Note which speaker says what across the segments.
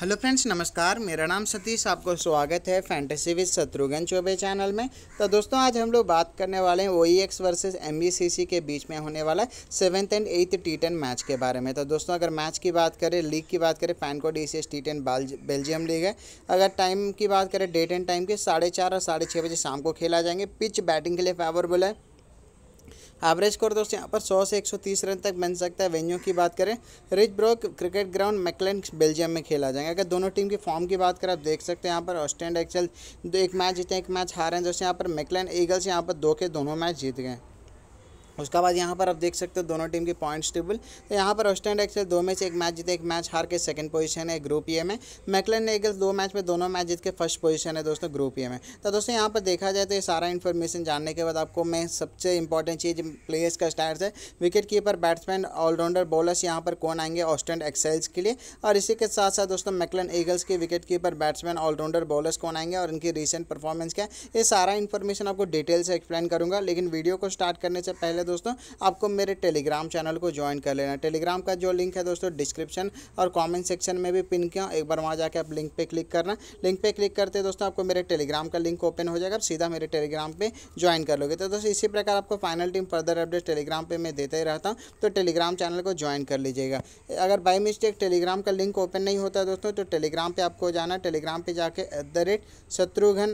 Speaker 1: hello friends नमस्कार मेरा नाम सतीश आपको स्वागत है fantasy with Shatrughan Chaubey channel में तो दोस्तों आज हम लोग बात करने वाले हैं O E X versus M B C C के बीच में होने वाला seventh and eighth T ten match के बारे में तो दोस्तों अगर मैच की बात करें लीग की बात करें fan E C S T ten Belgium league है अगर टाइम की बात करें डेट एंड टाइम के साढ़े चार और साढ़े छः बजे शाम को खेला जाएंगे पिच बैटिंग के लिए फेवरेबल है एवरेज स्कोर दोस्तों यहाँ पर सौ से एक रन तक बन सकता है वेन्यू की बात करें Rich Brook cricket ground Mechelen Belgium में खेला जाएगा अगर दोनों टीम की फॉर्म की बात करें आप देख सकते हैं यहाँ पर ऑस्ट्रेंड एक्सेल एक मैच जीते एक मैच हारे हैं दोस्तों यहाँ पर मैकलैंड ईगल्स यहाँ पर दो के दोनों मैच जीत गए उसके बाद यहाँ पर आप देख सकते हो दोनों टीम की पॉइंट्स टेबल तो यहाँ पर ऑस्टैंड एक्सेल दो में से एक मैच जीते एक मैच हार के सेकंड पोजीशन है ग्रुप ए में मैकलन एगल्स दो मैच में दोनों मैच जीत के फर्स्ट पोजीशन है दोस्तों ग्रुप ए में तो दोस्तों यहाँ पर देखा जाए तो ये सारा इन्फॉर्मेशन जानने के बाद आपको मैं सबसे इंपॉर्टेंट चीज़ प्लेयर्स का स्टार्ट है wicket keeper batsman all rounder bowlers यहाँ पर कौन आएंगे ऑस्ट्रेंड एक्सेल्स के लिए और इसी के साथ साथ दोस्तों मैकलन एगल्स के wicket keeper batsman all rounder bowlers कौन आएंगे और इनकी रिसेंट परफॉर्मेंस क्या है ये सारा इन्फॉर्मेशन आपको डिटेल से एक्सप्लेन करूँगा लेकिन वीडियो को स्टार्ट करने से पहले है दोस्तों आपको मेरे टेलीग्राम चैनल को ज्वाइन कर लेना टेलीग्राम का जो लिंक है दोस्तों डिस्क्रिप्शन और कॉमेंट सेक्शन में भी पिन किया एक बार वहाँ जाकर आप लिंक पर क्लिक करना लिंक पर क्लिक करते दोस्तों आपको मेरे टेलीग्राम का लिंक ओपन हो जाएगा सीधा मेरे टेलीग्राम पर ज्वाइन कर लोगे तो दोस्तों इसी प्रकार आपको final team further update Telegram पर मैं देते ही रहता हूँ तो टेलीग्राम चैनल को ज्वाइन कर लीजिएगा अगर बाई मिस्टेक टेलीग्राम का लिंक ओपन नहीं होता दोस्तों तो टेलीग्राम पर आपको जाना टेलीग्राम पर जाके at the rate Shatrughan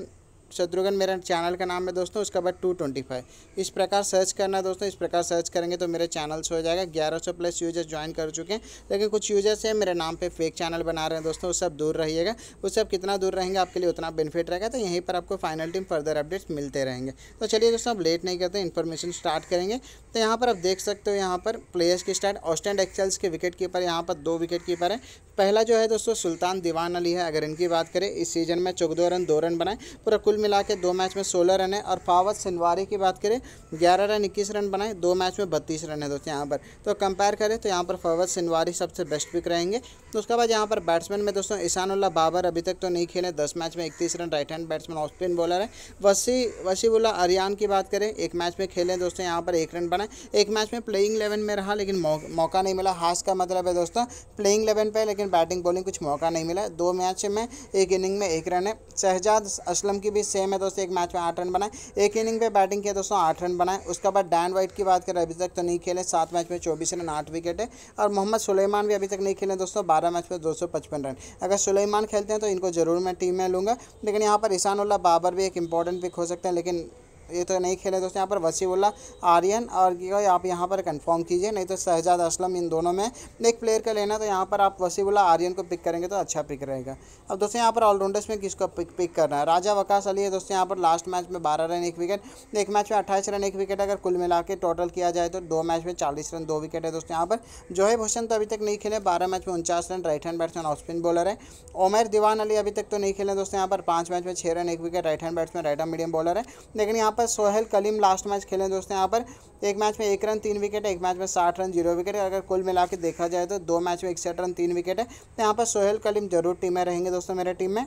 Speaker 1: Shatrughan मेरा चैनल का नाम है दोस्तों उसके बाद टू ट्वेंटी फाइव इस प्रकार सर्च करना है दोस्तों इस प्रकार सर्च करेंगे तो मेरे चैनल से हो जाएगा ग्यारह सौ प्लस यूजर्स ज्वाइन कर चुके हैं लेकिन कुछ यूजर्स हैं मेरे नाम पे फेक चैनल बना रहे हैं दोस्तों उस सब दूर रहिएगा उस सब कितना दूर रहेंगे आपके लिए उतना बेनिफिट रहेगा तो यहीं पर आपको फाइनल टीम फर्दर अपडेट्स मिलते रहेंगे तो चलिए दोस्तों आप लेट नहीं करते इन्फॉर्मेशन स्टार्ट करेंगे तो यहाँ पर आप देख सकते हो यहाँ पर प्लेयर्स की स्टार्ट ऑस्टैंड एक्सेल्स के विकेट कीपर यहाँ पर दो विकेट कीपर हैं पहला जो है दोस्तों सुल्तान दीवान अली है अगर इनकी बात करें इस सीजन में चौदह रन दो रन बनाए पूरा कुल मिला के दो मैच में सोलह रन है और फावत सिनवारी की बात करें ग्यारह रन इक्कीस रन बनाए दो मैच में बत्तीस रन है दोस्तों यहाँ पर तो कंपेयर करें तो यहाँ पर फावत सिनवारी सबसे बेस्ट पिक रहेंगे तो उसके बाद यहाँ पर बैट्समैन में दोस्तों ईशानुल्ला बाबर अभी तक तो नहीं खेले दस मैच में इकतीस run right hand batsman off spin bowler है वसी वसीबुल्ला अरियान की बात करें एक मैच में खेले दोस्तों यहाँ पर एक रन बनाए एक मैच में प्लेइंग इलेवन में रहा लेकिन मौका नहीं मिला हास का मतलब है दोस्तों प्लेइंग इलेवन पर लेकिन बैटिंग बॉलिंग कुछ मौका नहीं मिला दो मैच में एक इनिंग में एक रन है शहजाद असलम की भी सेम है दोस्तों एक मैच में आठ रन बनाए एक इनिंग पे बैटिंग किया दोस्तों आठ रन बनाए उसके बाद डैन वाइट की बात करें अभी तक तो नहीं खेले सात मैच में चौबीस रन आठ विकेट है और मोहम्मद सुलेमान भी अभी तक नहीं खेले दोस्तों बारह मैच में दो रन अगर सुलेमान खेलते हैं तो इनको जरूर मैं टीम में लूँगा लेकिन यहाँ पर उल्ला बाबर भी एक इंपॉर्टेंट पिक हो सकते हैं लेकिन ये तो नहीं खेले दोस्तों यहाँ पर वसीउल्ला आर्यन और आप यहाँ पर कंफर्म कीजिए नहीं तो शहजाद असलम इन दोनों में एक प्लेयर का लेना तो यहाँ पर आप वसीउल्ला आर्यन को पिक करेंगे तो अच्छा पिक रहेगा अब दोस्तों यहाँ पर ऑलराउंडर्स में किसको पिक पिक करना है राजा वकास अली है दोस्तों यहाँ पर लास्ट मैच में बारह रन एक विकेट एक मैच में अट्ठाईस रन एक विकेट अगर कुल मिला के टोटल किया जाए तो दो मैच में चालीस रन दो विकेट है दोस्तों यहाँ पर जोहेब हुसैन तो अभी तक नहीं खेले बारह मैच में उनचास run right hand batsman off spin bowler है उमेर दीवान अली अभी तक तो नहीं खेले दोस्तों यहाँ पर पाँच मैच में छः रन एक wicket right hand batsman right hand medium bowler है लेकिन यहाँ पर सोहेल कलीम लास्ट मैच खेले दोस्तों यहाँ पर एक मैच में एक रन तीन विकेट है एक मैच में साठ रन जीरो विकेट है अगर कुल मिला के देखा जाए तो दो मैच में इकसठ रन तीन विकेट है तो यहाँ पर सोहेल कलीम जरूर टीम में रहेंगे दोस्तों मेरे टीम में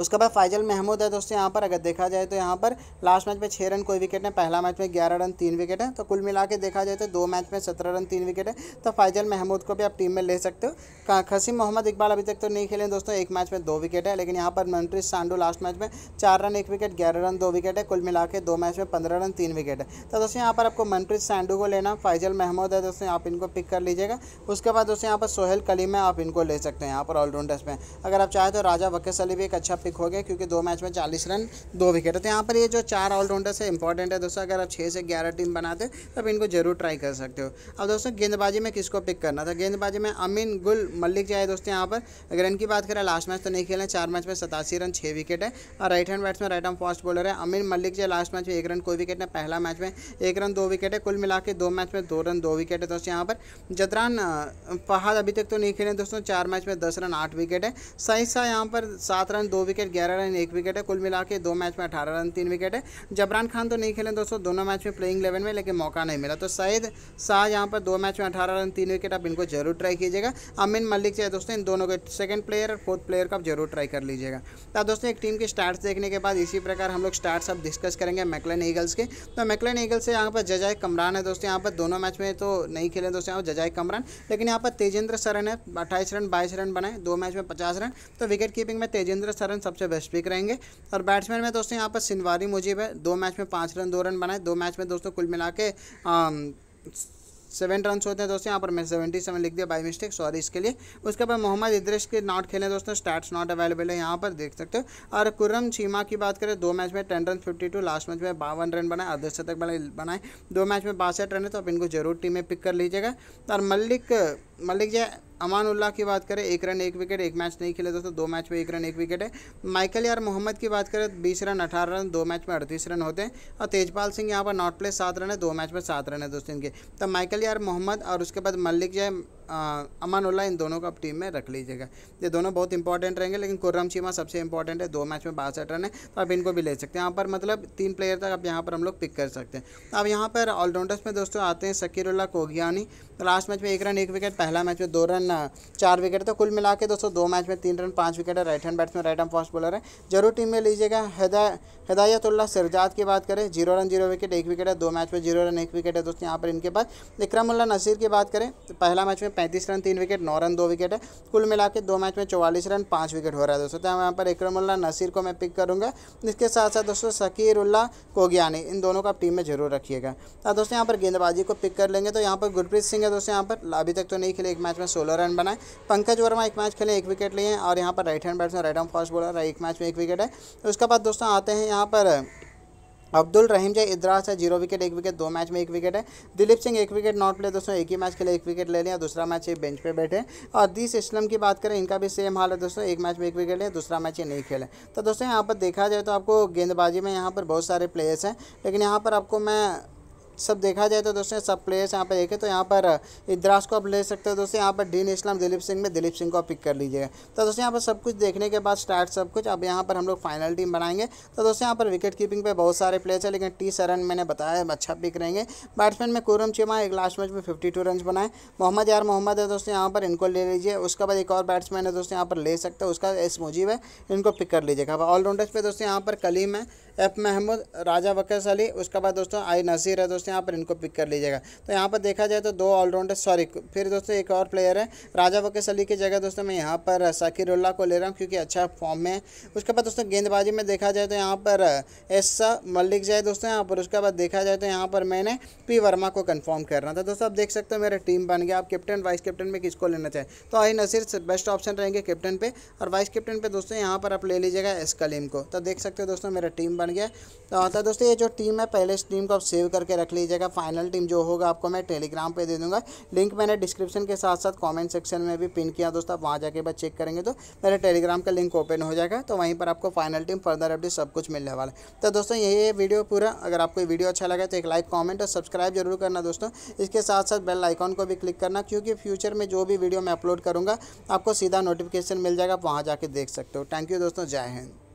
Speaker 1: उसके बाद फाइजल महमूद है दोस्तों यहाँ पर अगर देखा जाए तो यहाँ पर लास्ट मैच में छः रन कोई विकेट है पहला मैच में ग्यारह रन तीन विकेट है तो कुल मिला के देखा जाए तो दो मैच में सत्रह रन तीन विकेट है तो फाइजल महमूद को भी आप टीम में ले सकते हो खसीम मोहम्मद इकबाल अभी तक तो नहीं खेले दोस्तों एक मैच में दो विकेट है लेकिन यहाँ पर मनप्रीत सांडू लास्ट मैच में चार रन एक विकेट ग्यारह रन दो विकेट है कुल मिला के दो मैच में पंद्रह रन तीन विकेट है तो दोस्तों यहाँ पर आपको मनप्रीत सैंडू को लेना फाइजल महमूद है दोस्तों आप इनको पिक कर लीजिएगा उसके बाद दोस्तों यहाँ पर सोहेल कलीम है आप इनको ले सकते हैं यहाँ पर ऑलराउंडर्स में अगर आप चाहें तो राजा वकेस अली भी एक अच्छा मुताफिक हो गए क्योंकि दो मैच में चालीस रन दो विकेट तो यहाँ पर ये जो चार ऑलराउंडर्स है इंपॉर्टेंट है दोस्तों अगर आप छः से ग्यारह टीम बनाते तब तो इनको जरूर ट्राई कर सकते हो अब दोस्तों गेंदबाजी में किसको पिक करना था तो गेंदबाजी में अमीन गुल मलिक जाए दोस्तों यहाँ पर अगर इनकी बात करें लास्ट मैच तो नहीं खेले चार मैच में सतासी रन छः विकेट है और right hand batsman right hand fast bowler है अमीन मल्लिक जाए लास्ट मैच में एक रन कोई विकेट है पहला मैच में एक रन दो विकेट है कुल मिला के दो मैच में दो रन दो विकेट है दोस्तों यहाँ पर जदरान फहाद अभी तक तो नहीं खेले दोस्तों चार मैच में दस रन आठ विकेट है सही सा यहाँ पर सात रन दो विकेट विकेट ग्यारह रन एक विकेट है कुल मिला के दो मैच में अठारह रन तीन विकेट है जबरान खान तो नहीं खेले दोस्तों दोनों मैच में प्लेइंग इलेवन में लेकिन मौका नहीं मिला तो शायद शाह यहाँ पर दो मैच में अठारह रन तीन विकेट आप इनको जरूर ट्राई कीजिएगा अमिन मलिक चाहे दोस्तों इन दोनों के सेकंड प्लेयर और फोर्थ प्लेयर को आप जरूर ट्राई कर लीजिएगा तो दोस्तों एक टीम के स्टार्ट देखने के बाद इसी प्रकार हम लोग स्टार्ट अब डिस्कस करेंगे मैकलन ईगल्स के तो मैकलन ईगल्स से यहाँ पर जजाय कमरान है दोस्तों यहाँ पर दोनों मैच में तो नहीं खेले दोस्तों यहाँ पर जजाय कमरान लेकिन यहाँ पर तेजेंद्र सरन है अट्ठाईस रन बाईस रन बनाए दो मैच में पचास रन तो विकेट कीपिंग में तेजेंद्र सरन सबसे बेस्ट पिक रहेंगे और बैट्समैन में दोस्तों यहाँ पर सिनवारी मुजीब है दो मैच में पाँच रन दो रन बनाए दो मैच में दोस्तों कुल मिला के सेवन रन होते हैं दोस्तों यहाँ पर मैं सेवेंटी सेवन लिख दिया बाई मिस्टेक सॉरी इसके लिए उसके बाद मोहम्मद इद्रेश के नॉट खेले दोस्तों स्टैट्स नॉट अवेलेबल है यहाँ पर देख सकते हो और कुरम चीमा की बात करें दो मैच में ten run fifty two last match में बावन रन बनाए अर्ध शतक बनाए दो मैच में बासठ रन है तो आप इनको जरूर टीम में पिक कर लीजिएगा और मल्लिक मल्लिक जो अमानुल्लाह की बात करें एक रन एक विकेट एक मैच नहीं खेले दोस्तों दो मैच में एक रन एक विकेट है माइकल यार मोहम्मद की बात करें बीस रन अठारह रन दो मैच में अड़तीस रन होते हैं और तेजपाल सिंह यहाँ पर नॉट प्ले सात रन है दो मैच में सात रन है दोस्तों इनके तब तो माइकल यार मोहम्मद और उसके बाद मल्लिक जो उल्ला इन दोनों को आप टीम में रख लीजिएगा ये दोनों बहुत इंपॉर्टेंट रहेंगे लेकिन कुर्रम चीमा सबसे इंपॉर्टेंट है दो मैच में बासठ रन है तो आप इनको भी ले सकते हैं यहाँ पर मतलब तीन प्लेयर तक आप यहाँ पर हम लोग पिक कर सकते हैं अब यहाँ पर ऑलराउंडर्स में दोस्तों आते हैं उल्ला कोगियानी तो लास्ट मैच में एक रन एक विकेट पहला मैच में दो रन चार विकेट तो कुल मिला के दोस्तों दो मैच में तीन रन पाँच विकेट है right hand batsman right hand fast bowler है जरूर टीम में लीजिएगा हिदायतुल्ला सिरजाद की बात करें जीरो रन जीरो विकेट एक विकेट है दो मैच में जीरो रन एक विकेट है दोस्तों यहाँ पर इनके पास इक्रमुल्ला नसीर की बात करें तो पहला मैच में पैंतीस रन तीन विकेट नौ रन दो विकेट है कुल मिला के दो मैच में चौवालीस रन पाँच विकेट हो रहा है दोस्तों तो यहाँ पर इक्रमुल्ला नसीर को मैं पिक करूँगा इसके साथ साथ दोस्तों शकीरुल्ला कोगियानी इन दोनों को आप टीम में जरूर रखिएगा अब दोस्तों यहाँ पर गेंदबाजी को पिक कर लेंगे तो यहाँ पर गुरप्रीत सिंह है दोस्तों यहाँ पर अभी तक तो नहीं खेले एक मैच में सोलह रन बनाए पंकज वर्मा एक मैच खेले एक विकेट लिए और यहाँ पर right hand batsman right hand fast bowler एक मैच में एक विकेट है उसके बाद दोस्तों आते हैं यहाँ पर अब्दुल रहीम जय इद्रास है जीरो विकेट एक विकेट दो मैच में एक विकेट है दिलीप सिंह एक विकेट नॉट ले दोस्तों एक ही मैच के लिए एक विकेट ले लिया दूसरा मैच ये बेंच पे बैठे और दीस इस्लम की बात करें इनका भी सेम हाल है दोस्तों एक मैच में एक विकेट लिया दूसरा मैच ये नहीं खेले तो दोस्तों यहाँ पर देखा जाए तो आपको गेंदबाजी में यहाँ पर बहुत सारे प्लेयर्स हैं लेकिन यहाँ पर आपको मैं सब देखा जाए तो दोस्तों सब प्लेयर्स यहाँ पर देखें तो यहाँ पर इद्रास को आप ले सकते हो दोस्तों यहाँ पर डीन इस्लाम दिलीप सिंह में दिलीप सिंह को पिक कर लीजिएगा तो दोस्तों यहाँ पर सब कुछ देखने के बाद स्टार्ट सब कुछ अब यहाँ पर हम लोग फाइनल टीम बनाएंगे तो दोस्तों यहाँ पर विकेट कीपिंग पर बहुत सारे प्लेयर्स हैं लेकिन टी सरन मैंने बताया अच्छा पिक रहेंगे बैट्समैन में कुरम चिमा एक लास्ट मैच में फिफ्टी टू रन बनाए मोहम्मद यार मोहम्मद है दोस्तों यहाँ पर इनको ले लीजिए उसके बाद एक और बैट्समैन है दोस्तों यहाँ पर ले सकते हो उसका एस मुजीब है इनको पिक कर लीजिएगा ऑलराउंडर्स पर दोस्तों यहाँ पर कलीम है एफ महमूद राजा वकस अली उसके बाद दोस्तों आई नसीर है दोस्तों दोस्तों यहाँ पर इनको पिक कर लीजिएगा तो यहाँ पर देखा जाए तो दो ऑलराउंडर सॉरी फिर दोस्तों एक और प्लेयर है राजा वकेस अली की जगह दोस्तों मैं यहाँ पर उल्ला को ले रहा हूँ क्योंकि अच्छा फॉर्म में है उसके बाद दोस्तों गेंदबाजी में देखा जाए तो यहाँ पर एस मलिक जाए दोस्तों यहाँ पर उसके बाद देखा जाए तो यहाँ पर मैंने पी वर्मा को कन्फर्म करना था दोस्तों आप देख सकते हो मेरा टीम बन गया आप कैप्टन वाइस कैप्टन में किसको लेना चाहिए तो आई नसीर बेस्ट ऑप्शन रहेंगे कैप्टन पे और वाइस कैप्टन पे दोस्तों यहाँ पर आप ले लीजिएगा एस कलीम को तो देख सकते हो दोस्तों मेरा टीम बन गया तो दोस्तों ये जो टीम है पहले इस टीम को आप सेव करके रख लीजिएगा फाइनल टीम जो होगा आपको मैं टेलीग्राम पर दे दूँगा लिंक मैंने डिस्क्रिप्शन के साथ साथ कॉमेंट सेक्शन में भी पिन किया दोस्तों आप वहाँ जाके बस चेक करेंगे तो मेरे टेलीग्राम का लिंक ओपन हो जाएगा तो वहीं पर आपको फाइनल टीम फर्दर अपडेट सब कुछ मिलने वाला है तो दोस्तों यही है वीडियो पूरा अगर आपको वीडियो अच्छा लगा तो एक लाइक कॉमेंट और सब्सक्राइब जरूर करना दोस्तों इसके साथ साथ बेल आइकॉन को भी क्लिक करना क्योंकि फ्यूचर में जो भी वीडियो मैं अपलोड करूँगा आपको सीधा नोटिफिकेशन मिल जाएगा आप वहाँ जाके देख सकते हो थैंक यू दोस्तों जय हिंद